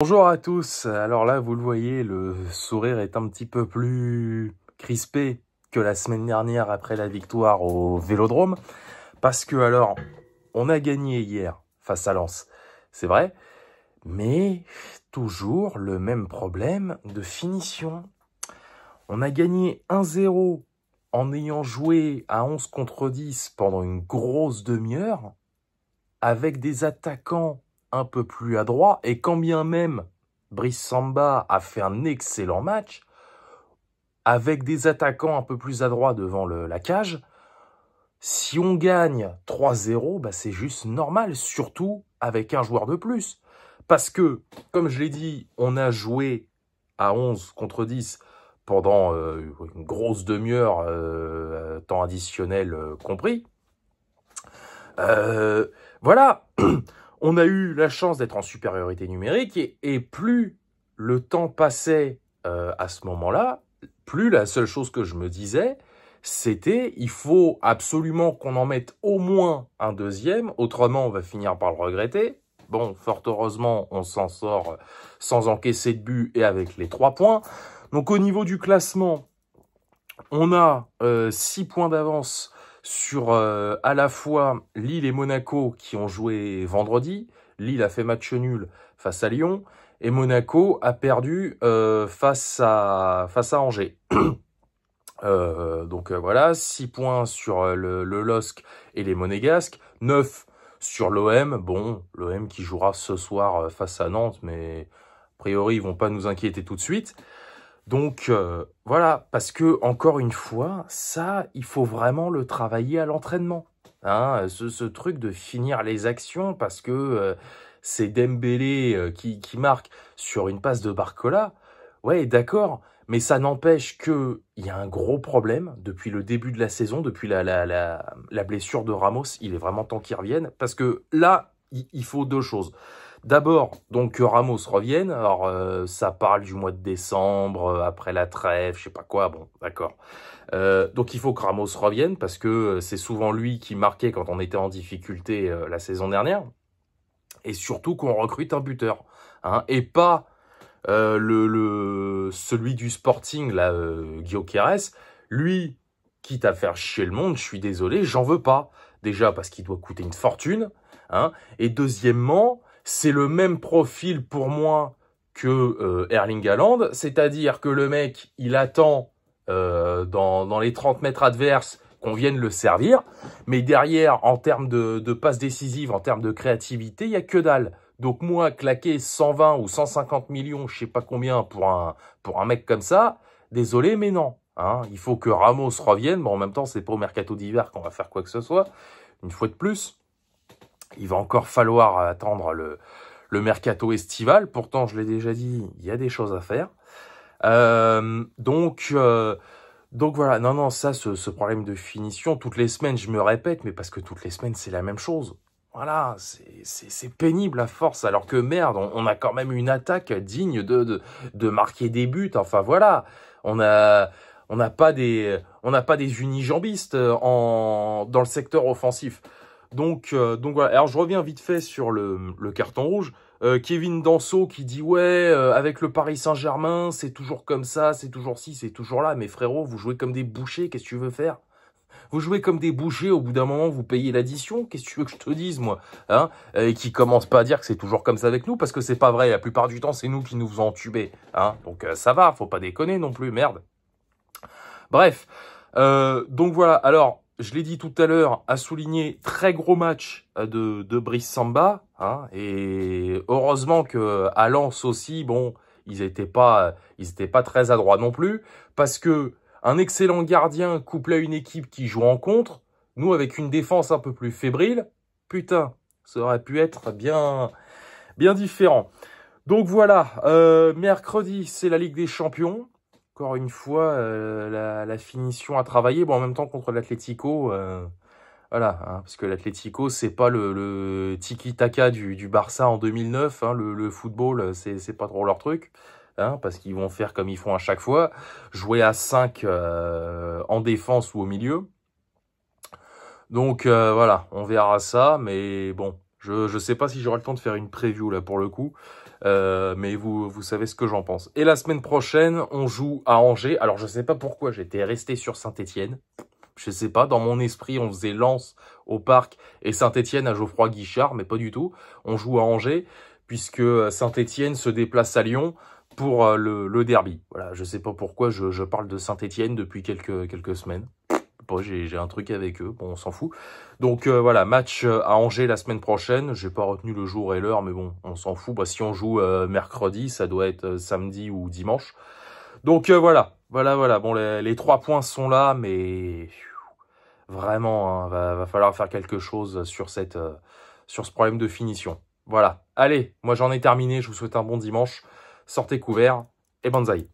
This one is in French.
Bonjour à tous, alors là vous le voyez, le sourire est un petit peu plus crispé que la semaine dernière après la victoire au Vélodrome, parce que alors, on a gagné hier face à Lens, c'est vrai, mais toujours le même problème de finition. On a gagné 1-0 en ayant joué à 11 contre 10 pendant une grosse demi-heure, avec des attaquants un peu plus adroit, et quand bien même Brice Samba a fait un excellent match, avec des attaquants un peu plus adroits devant la cage, si on gagne 3-0, bah c'est juste normal, surtout avec un joueur de plus. Parce que, comme je l'ai dit, on a joué à 11 contre 10 pendant euh, une grosse demi-heure, euh, temps additionnel euh, compris. voilà, on a eu la chance d'être en supériorité numérique et, plus le temps passait euh, à ce moment-là, plus la seule chose que je me disais, c'était il faut absolument qu'on en mette au moins un deuxième, autrement on va finir par le regretter. Bon, fort heureusement, on s'en sort euh, sans encaisser de but et avec les trois points. Donc au niveau du classement, on a euh, six points d'avance sur euh, à la fois Lille et Monaco qui ont joué vendredi. Lille a fait match nul face à Lyon et Monaco a perdu euh, face, à, face à Angers. Euh, donc voilà, 6 points sur le, LOSC et les Monégasques, 9 sur l'OM. Bon, l'OM qui jouera ce soir face à Nantes, mais a priori ils vont pas nous inquiéter tout de suite. Donc euh, voilà, parce que encore une fois, ça, il faut vraiment le travailler à l'entraînement. Hein, ce, truc de finir les actions parce que euh, c'est Dembélé euh, qui, qui, marque sur une passe de Barcola. Ouais, d'accord, mais ça n'empêche qu'il y a un gros problème depuis le début de la saison, depuis la, blessure de Ramos. Il est vraiment temps qu'il revienne parce que là, il faut deux choses. D'abord, donc que Ramos revienne. Alors, euh, ça parle du mois de décembre, euh, après la trêve, je sais pas quoi. Bon, d'accord. Euh, donc, il faut que Ramos revienne parce que c'est souvent lui qui marquait quand on était en difficulté la saison dernière. Et surtout qu'on recrute un buteur, hein, et pas le, le, celui du Sporting, là, Guillaume Lui, quitte à faire chier le monde, je suis désolé, j'en veux pas. Déjà parce qu'il doit coûter une fortune, hein, et deuxièmement c'est le même profil pour moi que euh, Erling Haaland, c'est-à-dire que le mec, il attend euh, dans, dans, les 30 mètres adverses qu'on vienne le servir, mais derrière, en termes de, de passes décisives, en termes de créativité, il n'y a que dalle. Donc moi, claquer 120 ou 150 millions, je sais pas combien, pour un, pour un mec comme ça, désolé, mais non. Hein. il faut que Ramos revienne, mais bon, en même temps, c'est pas au mercato d'hiver qu'on va faire quoi que ce soit, une fois de plus. Il va encore falloir attendre le, le mercato estival. Pourtant, je l'ai déjà dit, il y a des choses à faire. Euh, donc, euh, donc voilà, non, non, ça, ce, problème de finition, toutes les semaines, je me répète, mais parce que toutes les semaines, c'est la même chose. Voilà, c'est pénible à force, alors que merde, on, a quand même une attaque digne de, de, de marquer des buts. Enfin voilà, on a, on n'a pas des on n'a pas des unijambistes euh, en dans le secteur offensif. Donc, euh, donc voilà. Alors je reviens vite fait sur le, carton rouge. Euh, Kevin Danso qui dit ouais euh, avec le Paris Saint-Germain c'est toujours comme ça, c'est toujours ci, c'est toujours là. Mais frérot, vous jouez comme des bouchers, qu'est-ce que tu veux faire vous jouez comme des bouchers, au bout d'un moment, vous payez l'addition. Qu'est-ce que tu veux que je te dise, moi hein Et qui commence pas à dire que c'est toujours comme ça avec nous, parce que c'est pas vrai. La plupart du temps, c'est nous qui nous faisons entuber. Hein Donc ça va, faut pas déconner non plus, merde. Bref. donc voilà, alors je l'ai dit tout à l'heure, à souligner, très gros match euh, de, de Brice Samba. Hein, et heureusement que à Lens aussi, bon, ils n'étaient pas, ils pas très adroits non plus. Parce que un excellent gardien couplé à une équipe qui joue en contre, nous avec une défense un peu plus fébrile, putain, ça aurait pu être bien, bien différent. Donc voilà, euh, mercredi c'est la Ligue des Champions encore une fois, euh, la, finition à travailler. Bon, en même temps, contre l'Atletico. Euh, voilà, hein, parce que l'Atlético, c'est pas le, le tiki-taka du, Barça en 2009. Hein, le, le, football, c'est pas trop leur truc. Hein, parce qu'ils vont faire comme ils font à chaque fois, jouer à 5 euh, en défense ou au milieu. Donc voilà, on verra ça, mais bon, je ne sais pas si j'aurai le temps de faire une preview là pour le coup, euh, mais vous, vous savez ce que j'en pense. Et la semaine prochaine, on joue à Angers. Alors, je sais pas pourquoi j'étais resté sur Saint-Etienne. Je sais pas, dans mon esprit, on faisait Lens au parc et Saint-Etienne à Geoffroy Guichard, mais pas du tout. On joue à Angers, puisque euh, Saint-Etienne se déplace à Lyon pour euh, le, derby. Voilà, je sais pas pourquoi je, parle de Saint-Etienne depuis quelques, quelques semaines j'ai un truc avec eux, bon, on s'en fout. Donc euh, voilà, match euh, à Angers la semaine prochaine, j'ai pas retenu le jour et l'heure, mais bon, on s'en fout, bah, si on joue euh, mercredi, ça doit être samedi ou dimanche. Donc voilà, voilà, voilà, bon, les, trois points sont là, mais vraiment, il hein, va, falloir faire quelque chose sur, cette, sur ce problème de finition. Voilà, allez, moi j'en ai terminé, je vous souhaite un bon dimanche, sortez couverts et banzai